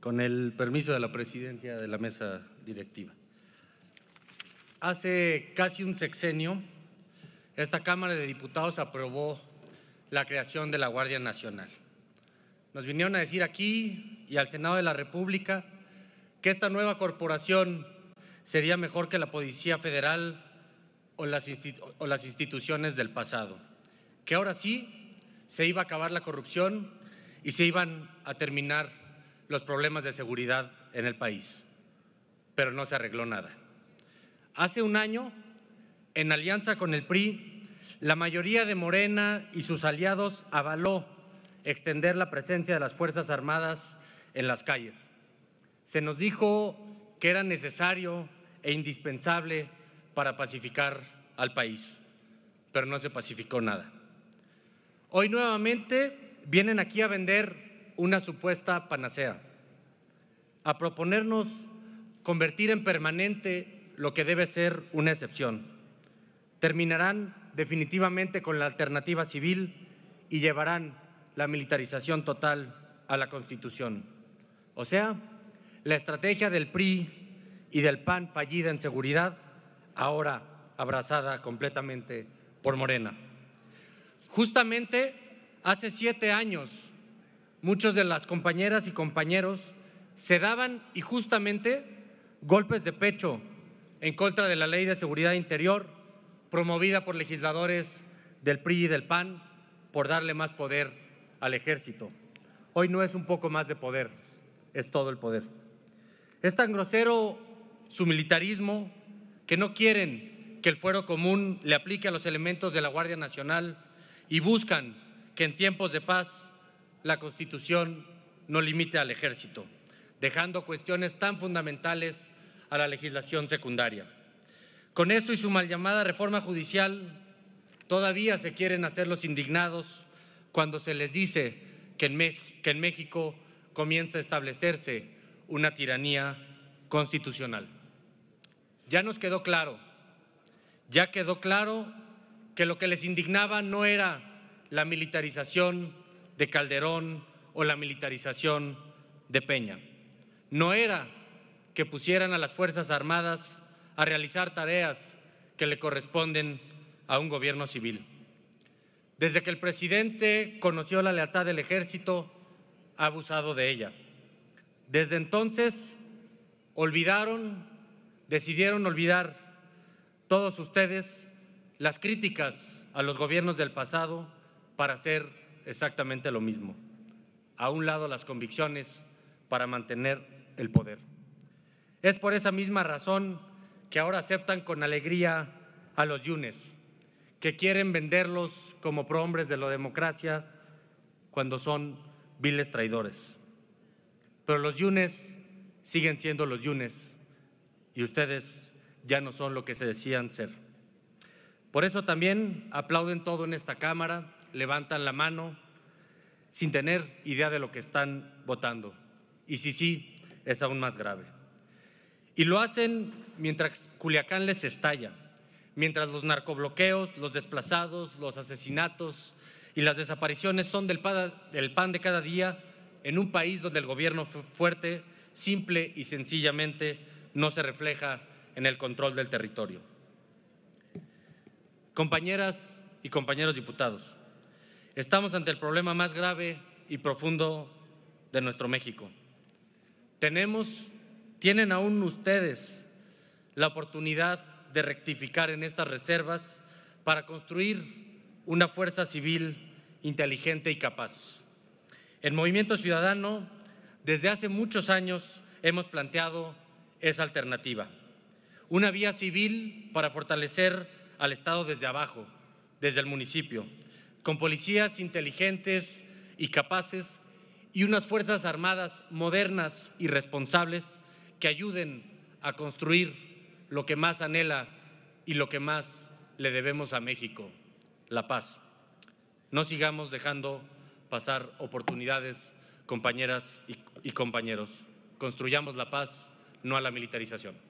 con el permiso de la presidencia de la mesa directiva. Hace casi un sexenio, esta Cámara de Diputados aprobó la creación de la Guardia Nacional. Nos vinieron a decir aquí y al Senado de la República que esta nueva corporación sería mejor que la Policía Federal o las, instituciones del pasado, que ahora sí se iba a acabar la corrupción y se iban a terminar los problemas de seguridad en el país, pero no se arregló nada. Hace un año, en alianza con el PRI, la mayoría de Morena y sus aliados avaló extender la presencia de las Fuerzas Armadas en las calles. Se nos dijo que era necesario e indispensable para pacificar al país, pero no se pacificó nada. Hoy nuevamente vienen aquí a vender una supuesta panacea, a proponernos convertir en permanente lo que debe ser una excepción. Terminarán definitivamente con la alternativa civil y llevarán la militarización total a la Constitución. O sea, la estrategia del PRI y del PAN fallida en seguridad, ahora abrazada completamente por Morena. Justamente hace siete años muchos de las compañeras y compañeros se daban y justamente golpes de pecho en contra de la Ley de Seguridad Interior promovida por legisladores del PRI y del PAN por darle más poder al ejército. Hoy no es un poco más de poder, es todo el poder. Es tan grosero su militarismo que no quieren que el fuero común le aplique a los elementos de la Guardia Nacional y buscan que en tiempos de paz la Constitución no limite al ejército, dejando cuestiones tan fundamentales a la legislación secundaria. Con eso y su mal llamada reforma judicial, todavía se quieren hacer los indignados cuando se les dice que en, que en México comienza a establecerse una tiranía constitucional. Ya nos quedó claro, ya quedó claro que lo que les indignaba no era la militarización de Calderón o la militarización de Peña. No era que pusieran a las Fuerzas Armadas a realizar tareas que le corresponden a un gobierno civil. Desde que el presidente conoció la lealtad del ejército, ha abusado de ella. Desde entonces, olvidaron, decidieron olvidar todos ustedes las críticas a los gobiernos del pasado para ser exactamente lo mismo, a un lado las convicciones para mantener el poder. Es por esa misma razón que ahora aceptan con alegría a los yunes, que quieren venderlos como prohombres de la democracia cuando son viles traidores. Pero los yunes siguen siendo los yunes y ustedes ya no son lo que se decían ser. Por eso también aplauden todo en esta Cámara levantan la mano sin tener idea de lo que están votando. Y si sí, es aún más grave. Y lo hacen mientras Culiacán les estalla, mientras los narcobloqueos, los desplazados, los asesinatos y las desapariciones son del pan de cada día en un país donde el gobierno fuerte, simple y sencillamente no se refleja en el control del territorio. Compañeras y compañeros diputados, Estamos ante el problema más grave y profundo de nuestro México. Tenemos, tienen aún ustedes la oportunidad de rectificar en estas reservas para construir una fuerza civil inteligente y capaz. El Movimiento Ciudadano, desde hace muchos años, hemos planteado esa alternativa. Una vía civil para fortalecer al Estado desde abajo, desde el municipio con policías inteligentes y capaces y unas Fuerzas Armadas modernas y responsables que ayuden a construir lo que más anhela y lo que más le debemos a México, la paz. No sigamos dejando pasar oportunidades, compañeras y, y compañeros. Construyamos la paz, no a la militarización.